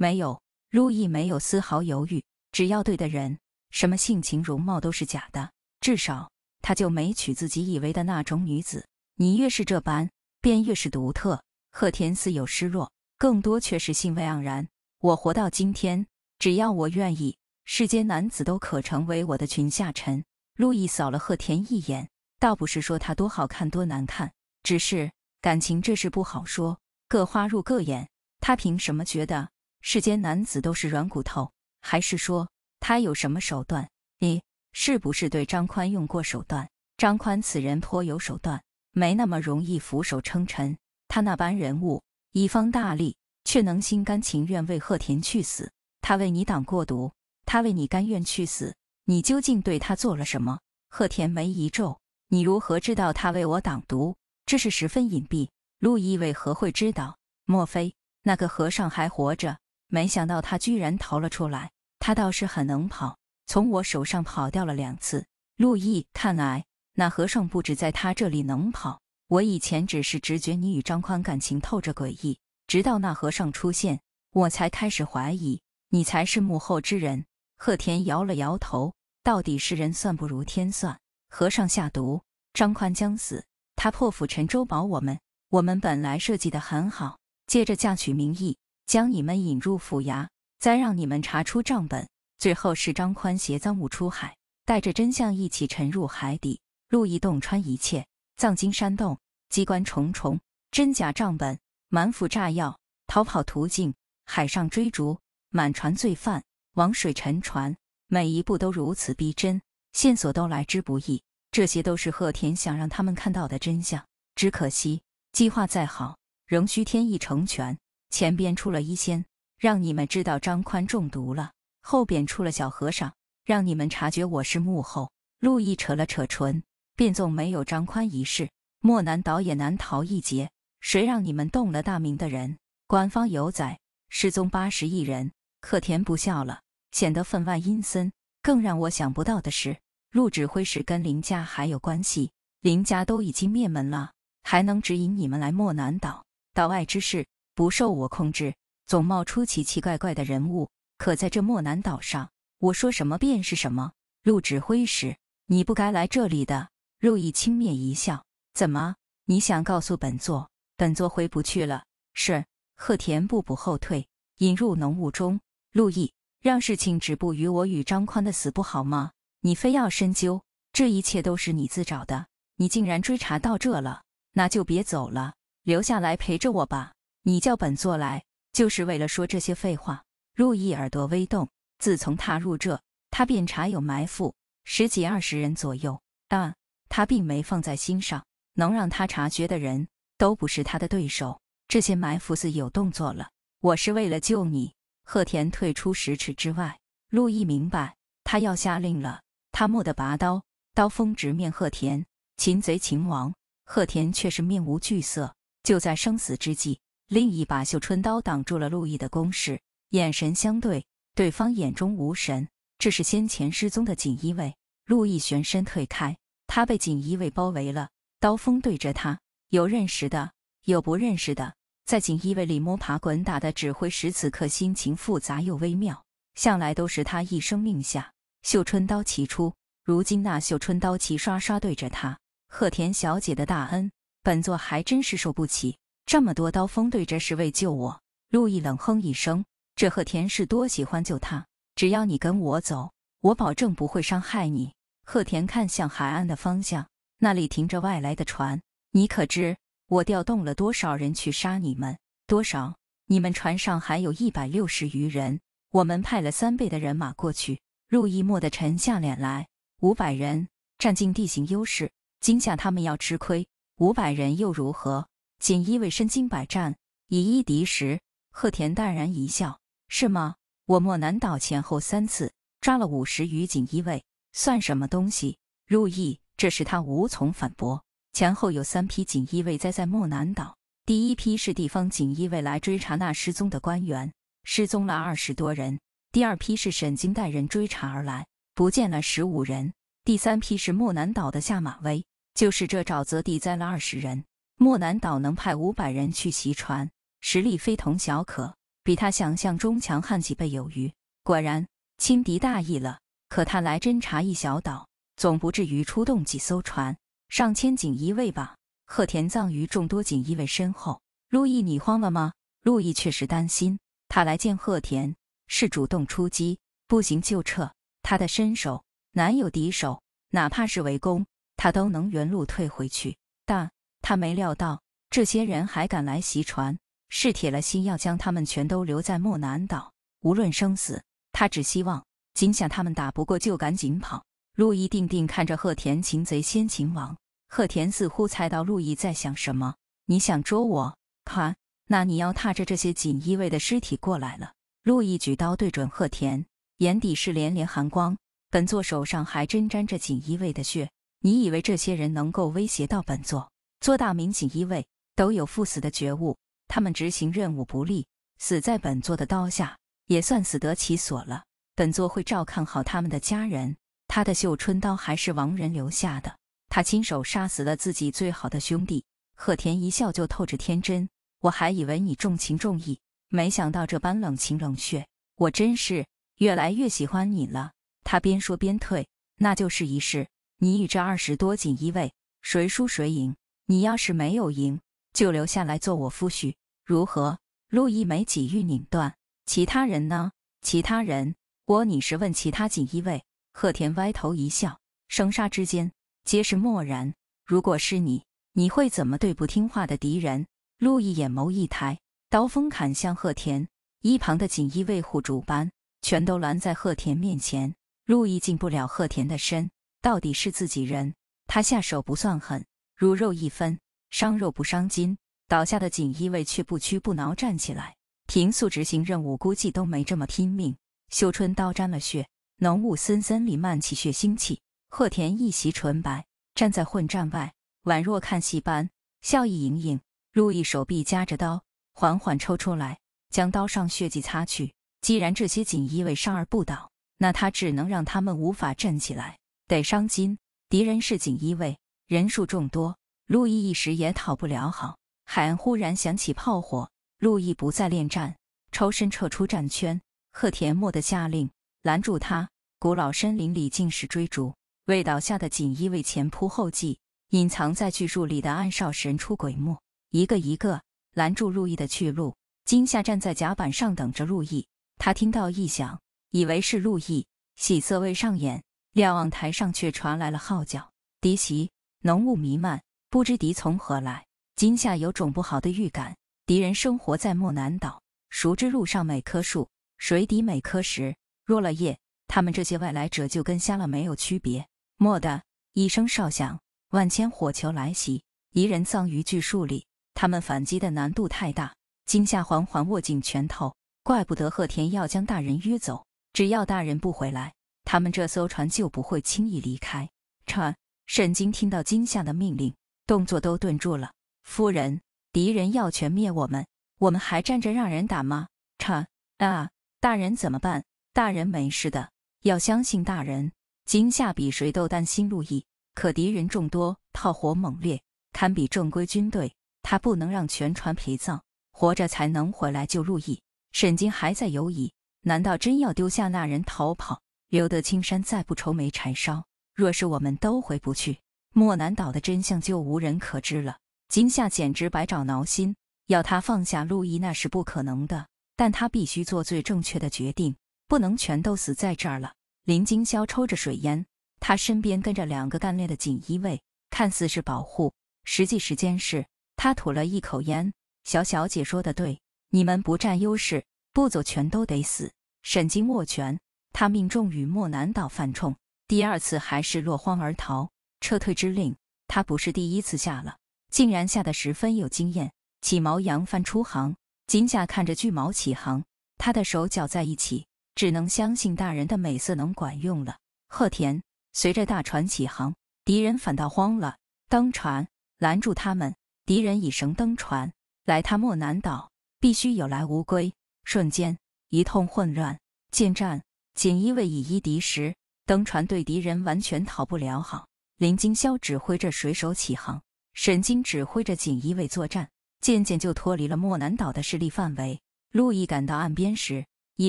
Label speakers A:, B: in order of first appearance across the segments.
A: 没有，路易没有丝毫犹豫。只要对的人，什么性情容貌都是假的。至少，他就没娶自己以为的那种女子。你越是这般，便越是独特。贺天似有失落，更多却是兴味盎然。我活到今天，只要我愿意，世间男子都可成为我的裙下臣。路易扫了贺田一眼，倒不是说他多好看多难看，只是感情这事不好说，各花入各眼。他凭什么觉得？世间男子都是软骨头，还是说他有什么手段？你是不是对张宽用过手段？张宽此人颇有手段，没那么容易俯首称臣。他那般人物，一方大利，却能心甘情愿为贺田去死。他为你挡过毒，他为你甘愿去死。你究竟对他做了什么？贺田眉一皱：“你如何知道他为我挡毒？这是十分隐蔽。陆毅为何会知道？莫非那个和尚还活着？”没想到他居然逃了出来，他倒是很能跑，从我手上跑掉了两次。陆毅，看来那和尚不止在他这里能跑。我以前只是直觉你与张宽感情透着诡异，直到那和尚出现，我才开始怀疑你才是幕后之人。贺田摇了摇头，到底是人算不如天算。和尚下毒，张宽将死，他破釜沉舟保我们。我们本来设计的很好，借着嫁娶名义。将你们引入府衙，再让你们查出账本。最后是张宽携赃物出海，带着真相一起沉入海底。陆毅洞穿一切，藏金山洞机关重重，真假账本满腹炸药，逃跑途径海上追逐，满船罪犯，亡水沉船，每一步都如此逼真，线索都来之不易。这些都是贺田想让他们看到的真相。只可惜，计划再好，仍需天意成全。前边出了医仙，让你们知道张宽中毒了；后边出了小和尚，让你们察觉我是幕后。陆毅扯了扯唇，便纵没有张宽一事，漠南岛也难逃一劫。谁让你们动了大明的人？官方有载，失踪八十亿人。可田不笑了，显得分外阴森。更让我想不到的是，陆指挥使跟林家还有关系？林家都已经灭门了，还能指引你们来漠南岛？岛外之事。不受我控制，总冒出奇奇怪怪的人物。可在这漠南岛上，我说什么便是什么。陆指挥使，你不该来这里的。陆毅轻蔑一笑：“怎么？你想告诉本座，本座回不去了？”是。贺田步步后退，引入浓雾中。陆毅，让事情止步于我与张宽的死不好吗？你非要深究？这一切都是你自找的。你竟然追查到这了，那就别走了，留下来陪着我吧。你叫本座来，就是为了说这些废话。陆毅耳朵微动，自从踏入这，他便查有埋伏，十几二十人左右，但他并没放在心上。能让他察觉的人，都不是他的对手。这些埋伏子有动作了，我是为了救你。贺田退出十尺之外，陆毅明白他要下令了，他蓦地拔刀，刀锋直面贺田，擒贼擒王。贺田却是面无惧色，就在生死之际。另一把绣春刀挡住了陆毅的攻势，眼神相对，对方眼中无神，这是先前失踪的锦衣卫。陆毅旋身退开，他被锦衣卫包围了，刀锋对着他，有认识的，有不认识的，在锦衣卫里摸爬滚打的指挥使此刻心情复杂又微妙，向来都是他一声令下，绣春刀齐出，如今那绣春刀齐刷刷对着他。贺田小姐的大恩，本座还真是受不起。这么多刀锋对着是为救我，陆毅冷哼一声。这贺田是多喜欢救他？只要你跟我走，我保证不会伤害你。贺田看向海岸的方向，那里停着外来的船。你可知我调动了多少人去杀你们？多少？你们船上还有一百六十余人，我们派了三倍的人马过去。陆毅蓦地沉下脸来，五百人占尽地形优势，惊吓他们要吃亏。五百人又如何？锦衣卫身经百战，以一敌十。贺田淡然一笑：“是吗？我漠南岛前后三次抓了五十余锦衣卫，算什么东西？”入意，这是他无从反驳。前后有三批锦衣卫栽在漠南岛，第一批是地方锦衣卫来追查那失踪的官员，失踪了二十多人；第二批是沈京带人追查而来，不见了十五人；第三批是漠南岛的下马威，就是这沼泽地栽了二十人。漠南岛能派五百人去袭船，实力非同小可，比他想象中强悍几倍有余。果然轻敌大意了。可他来侦察一小岛，总不至于出动几艘船、上千锦衣卫吧？贺田藏于众多锦衣卫身后。陆毅，你慌了吗？陆毅确实担心。他来见贺田是主动出击，不行就撤。他的身手难有敌手，哪怕是围攻，他都能原路退回去。但他没料到这些人还敢来袭船，是铁了心要将他们全都留在木南岛，无论生死。他只希望，今夏他们打不过就赶紧跑。陆毅定定看着贺田，擒贼先擒王。贺田似乎猜到陆毅在想什么，你想捉我？他，那你要踏着这些锦衣卫的尸体过来了。陆毅举刀对准贺田，眼底是连连寒光。本座手上还真沾着锦衣卫的血，你以为这些人能够威胁到本座？做大名锦衣卫都有赴死的觉悟，他们执行任务不力，死在本座的刀下也算死得其所了。本座会照看好他们的家人。他的绣春刀还是王仁留下的，他亲手杀死了自己最好的兄弟。贺天一笑就透着天真，我还以为你重情重义，没想到这般冷情冷血，我真是越来越喜欢你了。他边说边退，那就试一试，你与这二十多锦衣卫谁输谁赢？你要是没有赢，就留下来做我夫婿，如何？陆毅眉几欲拧断。其他人呢？其他人，我你是问其他锦衣卫。贺田歪头一笑，生杀之间，皆是漠然。如果是你，你会怎么对不听话的敌人？陆毅眼眸一抬，刀锋砍向贺田。一旁的锦衣卫护主班全都拦在贺田面前，陆毅进不了贺田的身。到底是自己人，他下手不算狠。如肉一分，伤肉不伤筋。倒下的锦衣卫却不屈不挠，站起来。平素执行任务，估计都没这么拼命。绣春刀沾了血，浓雾森森里漫起血腥气。贺田一袭纯白，站在混战外，宛若看戏般，笑意盈盈。陆毅手臂夹着刀，缓缓抽出来，将刀上血迹擦去。既然这些锦衣卫伤而不倒，那他只能让他们无法站起来，得伤筋。敌人是锦衣卫。人数众多，路易一时也讨不了好。海岸忽然响起炮火，路易不再恋战，抽身撤出战圈。贺田默的下令拦住他。古老森林里尽是追逐，未倒下的锦衣卫前仆后继，隐藏在巨树里的暗哨神出鬼没，一个一个拦住路易的去路。惊夏站在甲板上等着路易，他听到异响，以为是路易，喜色未上眼，瞭望台上却传来了号角，敌袭。浓雾弥漫，不知敌从何来。今夏有种不好的预感。敌人生活在漠南岛，熟知路上每棵树、水底每颗石。入了夜，他们这些外来者就跟瞎了没有区别。蓦地一声哨响，万千火球来袭，敌人葬于巨树里。他们反击的难度太大。今夏缓缓握紧拳头，怪不得贺田要将大人约走。只要大人不回来，他们这艘船就不会轻易离开。船。沈京听到金吓的命令，动作都顿住了。夫人，敌人要全灭我们，我们还站着让人打吗？差啊！大人怎么办？大人没事的，要相信大人。金夏比谁都担心陆毅，可敌人众多，炮火猛烈，堪比正规军队。他不能让全船陪葬，活着才能回来救陆毅。沈京还在犹疑，难道真要丢下那人逃跑，留得青山再不愁没柴烧？若是我们都回不去，莫南岛的真相就无人可知了。今夏简直百爪挠心，要他放下陆毅那是不可能的，但他必须做最正确的决定，不能全都死在这儿了。林金霄抽着水烟，他身边跟着两个干练的锦衣卫，看似是保护，实际时间是他吐了一口烟，小小姐说的对，你们不占优势，不走全都得死。沈金握拳，他命中于莫南岛犯冲。第二次还是落荒而逃，撤退之令他不是第一次下了，竟然下的十分有经验。起锚扬帆出航，金甲看着巨锚起航，他的手脚在一起，只能相信大人的美色能管用了。贺田随着大船起航，敌人反倒慌了，登船拦住他们，敌人以绳登船来他莫南岛，必须有来无归。瞬间一通混乱，近战锦衣卫以一敌十。登船对敌人完全逃不了。好，林金霄指挥着水手起航，沈金指挥着锦衣卫作战，渐渐就脱离了莫南岛的势力范围。陆毅赶到岸边时，已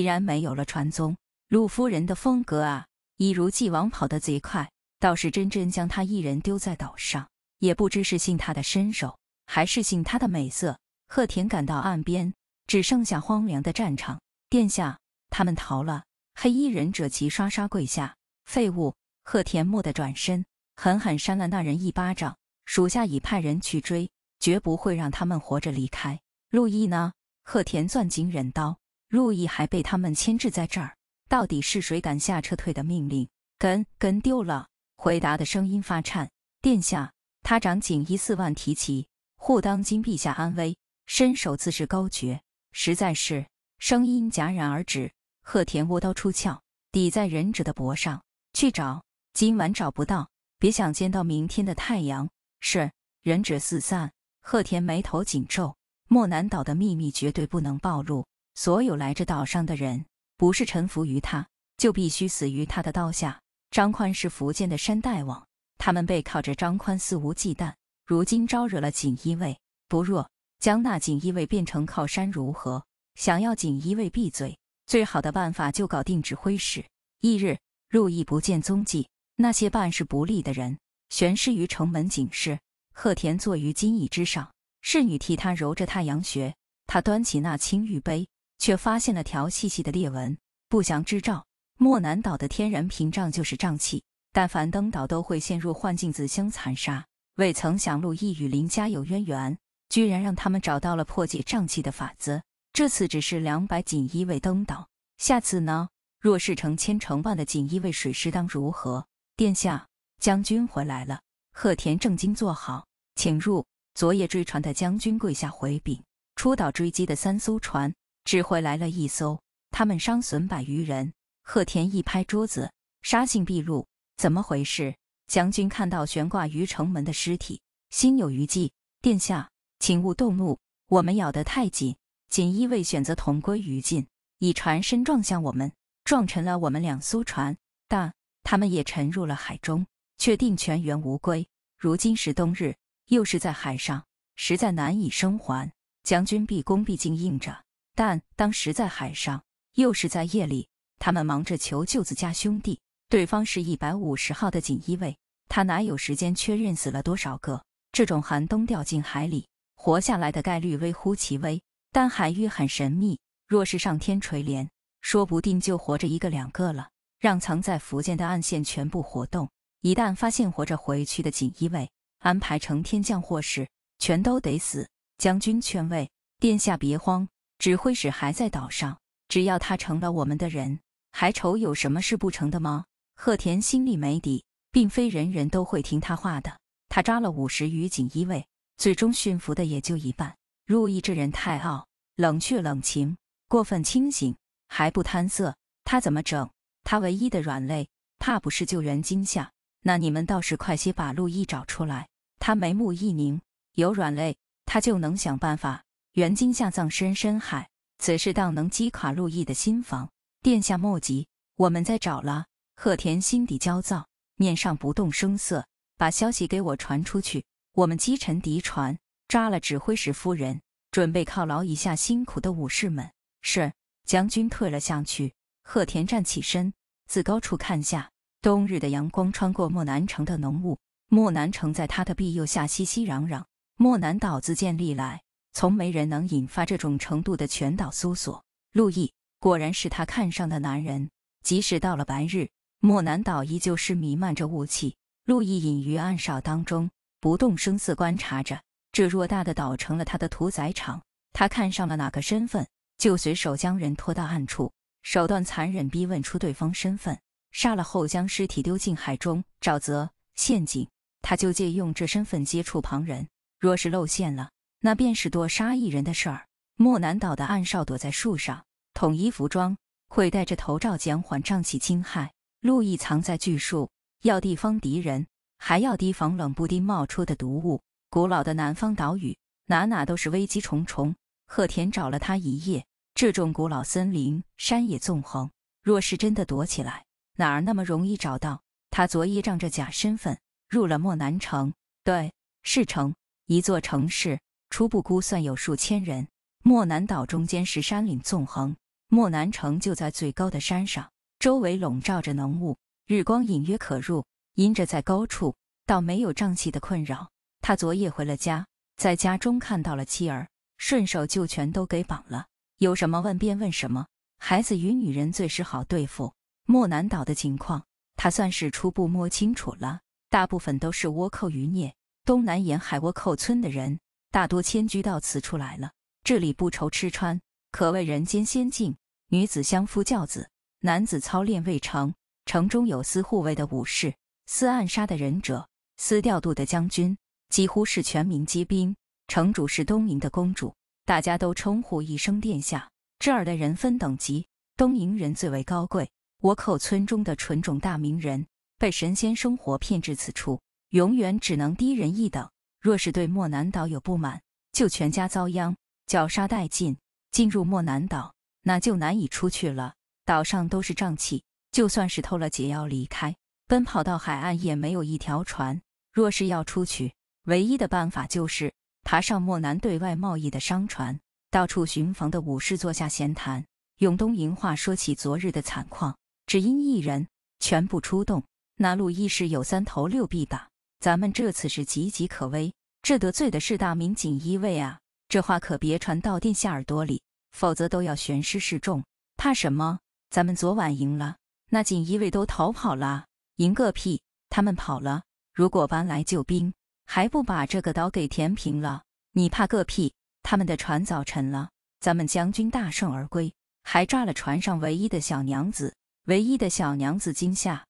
A: 然没有了船踪。陆夫人的风格啊，一如既往跑得贼快，倒是真真将他一人丢在岛上，也不知是信他的身手，还是信他的美色。贺田赶到岸边，只剩下荒凉的战场。殿下，他们逃了。黑衣忍者齐刷刷跪下。废物！贺田木的转身，狠狠扇了那人一巴掌。属下已派人去追，绝不会让他们活着离开。陆毅呢？贺田攥紧忍刀，陆毅还被他们牵制在这儿。到底是谁敢下撤退的命令？跟跟丢了！回答的声音发颤。殿下，他长锦衣四万，提旗护当今陛下安危，身手自是高绝，实在是……声音戛然而止。贺田握刀出鞘，抵在忍者的脖上。去找，今晚找不到，别想见到明天的太阳。是，忍者四散。贺田眉头紧皱，莫南岛的秘密绝对不能暴露。所有来这岛上的人，不是臣服于他，就必须死于他的刀下。张宽是福建的山大王，他们背靠着张宽，肆无忌惮。如今招惹了锦衣卫，不若将那锦衣卫变成靠山如何？想要锦衣卫闭嘴，最好的办法就搞定指挥使。翌日。陆毅不见踪迹，那些办事不利的人悬尸于城门警示。贺田坐于金椅之上，侍女替他揉着太阳穴。他端起那青玉杯，却发现了条细细的裂纹，不祥之兆。莫南岛的天然屏障就是瘴气，但凡登岛都会陷入幻境，自相残杀。未曾想陆毅与林家有渊源，居然让他们找到了破解瘴气的法子。这次只是两百锦衣卫登岛，下次呢？若是成千成万的锦衣卫水师，当如何？殿下，将军回来了。贺田正经坐好，请入。昨夜追船的将军跪下回禀：出岛追击的三艘船，只回来了一艘，他们伤损百余人。贺田一拍桌子，杀性毕露。怎么回事？将军看到悬挂于城门的尸体，心有余悸。殿下，请勿动怒。我们咬得太紧，锦衣卫选择同归于尽，以船身撞向我们。撞沉了我们两艘船，但他们也沉入了海中，确定全员无归。如今是冬日，又是在海上，实在难以生还。将军毕恭毕敬应着，但当时在海上，又是在夜里，他们忙着求救自家兄弟。对方是一百五十号的锦衣卫，他哪有时间确认死了多少个？这种寒冬掉进海里，活下来的概率微乎其微。但海域很神秘，若是上天垂怜。说不定就活着一个两个了，让藏在福建的暗线全部活动。一旦发现活着回去的锦衣卫，安排成天降祸事，全都得死。将军劝慰殿下别慌，指挥使还在岛上，只要他成了我们的人，还愁有什么事不成的吗？贺田心里没底，并非人人都会听他话的。他抓了五十余锦衣卫，最终驯服的也就一半。入役之人太傲，冷血冷情，过分清醒。还不贪色，他怎么整？他唯一的软肋，怕不是救援金夏，那你们倒是快些把陆毅找出来。他眉目一凝，有软肋，他就能想办法。袁金下葬身深海，此事当能击垮陆毅的心防。殿下莫急，我们再找了。贺田心底焦躁，面上不动声色，把消息给我传出去。我们击沉敌船，抓了指挥使夫人，准备犒劳一下辛苦的武士们。是。将军退了下去。贺田站起身，自高处看下，冬日的阳光穿过墨南城的浓雾，墨南城在他的庇佑下熙熙攘攘。墨南岛自建立来，从没人能引发这种程度的全岛搜索。陆毅果然是他看上的男人。即使到了白日，墨南岛依旧是弥漫着雾气。陆毅隐于暗哨当中，不动声色观察着。这偌大的岛成了他的屠宰场。他看上了哪个身份？就随手将人拖到暗处，手段残忍，逼问出对方身份，杀了后将尸体丢进海中、沼泽、陷阱。他就借用这身份接触旁人，若是露馅了，那便是多杀一人的事儿。莫南岛的暗哨躲在树上，统一服装，会戴着头罩减缓瘴气侵害。路易藏在巨树，要提防敌人，还要提防冷不丁冒出的毒雾。古老的南方岛屿，哪哪都是危机重重。贺田找了他一夜。这种古老森林，山野纵横。若是真的躲起来，哪儿那么容易找到？他昨夜仗着假身份入了漠南城，对，是城，一座城市，初步估算有数千人。漠南岛中间是山岭纵横，漠南城就在最高的山上，周围笼罩着浓雾，日光隐约可入。因着在高处，倒没有瘴气的困扰。他昨夜回了家，在家中看到了妻儿，顺手就全都给绑了。有什么问便问什么。孩子与女人最是好对付。莫南岛的情况，他算是初步摸清楚了。大部分都是倭寇余孽，东南沿海倭寇村的人大多迁居到此处来了。这里不愁吃穿，可谓人间仙境。女子相夫教子，男子操练未成。城中有司护卫的武士，司暗杀的忍者，司调度的将军，几乎是全民皆兵。城主是东瀛的公主。大家都称呼一声殿下。这儿的人分等级，东瀛人最为高贵。我口村中的纯种大名人被神仙生活骗至此处，永远只能低人一等。若是对莫南岛有不满，就全家遭殃，绞杀殆尽。进入莫南岛，那就难以出去了。岛上都是瘴气，就算是偷了解药离开，奔跑到海岸也没有一条船。若是要出去，唯一的办法就是。爬上漠南对外贸易的商船，到处巡防的武士坐下闲谈，永东营话说起昨日的惨况，只因一人全部出动，那路一士有三头六臂的，咱们这次是岌岌可危，这得罪的是大明锦衣卫啊！这话可别传到殿下耳朵里，否则都要悬尸示众。怕什么？咱们昨晚赢了，那锦衣卫都逃跑了，赢个屁！他们跑了，如果搬来救兵。还不把这个岛给填平了？你怕个屁！他们的船早沉了，咱们将军大胜而归，还抓了船上唯一的小娘子，唯一的小娘子金夏。